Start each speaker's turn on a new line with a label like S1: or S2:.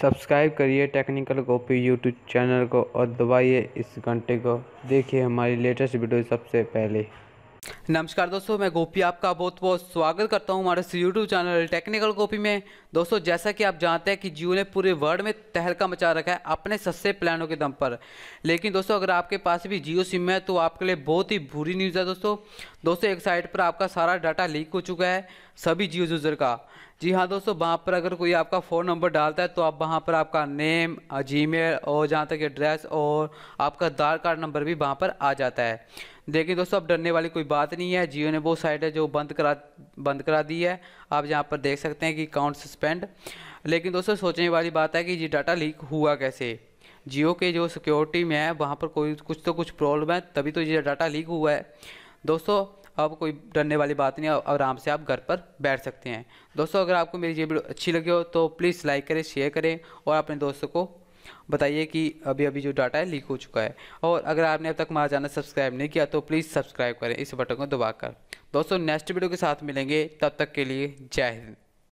S1: subscribe करिए technical copy YouTube channel को और दबाइए इस घंटे को देखिए हमारी लेटेस्ट वीडियो सबसे पहले
S2: नमस्कार दोस्तों मैं गोपी आपका बहुत बहुत स्वागत करता हूं हमारे यूट्यूब चैनल टेक्निकल गोपी में दोस्तों जैसा कि आप जानते हैं कि जियो ने पूरे वर्ल्ड में तहलका मचा रखा है अपने सस्ते प्लानों के दम पर लेकिन दोस्तों अगर आपके पास भी जियो सिम है तो आपके लिए बहुत ही बुरी न्यूज़ है दोस्तों दोस्तों एक साइट पर आपका सारा डाटा लीक हो चुका है सभी जियो यूज़र का जी हाँ दोस्तों वहाँ पर अगर कोई आपका फ़ोन नंबर डालता है तो आप वहाँ पर आपका नेम जी और जहाँ तक एड्रेस और आपका आधार कार्ड नंबर भी वहाँ पर आ जाता है देखिए दोस्तों अब डरने वाली कोई बात नहीं है जियो ने वो साइट है जो बंद करा बंद करा दी है आप यहाँ पर देख सकते हैं कि अकाउंट सस्पेंड लेकिन दोस्तों सोचने वाली बात है कि ये डाटा लीक हुआ कैसे जियो के जो सिक्योरिटी में है वहाँ पर कोई कुछ तो कुछ प्रॉब्लम है तभी तो ये डाटा लीक हुआ है दोस्तों अब कोई डरने वाली बात नहीं आराम से आप घर पर बैठ सकते हैं दोस्तों अगर आपको मेरी ये वीडियो अच्छी लगी हो तो प्लीज़ लाइक करें शेयर करें और अपने दोस्तों को बताइए कि अभी अभी जो डाटा है लीक हो चुका है और अगर आपने अब तक मार जाना सब्सक्राइब नहीं किया तो प्लीज़ सब्सक्राइब करें इस बटन को दबाकर दोस्तों नेक्स्ट वीडियो के साथ मिलेंगे तब तक के लिए जय हिंद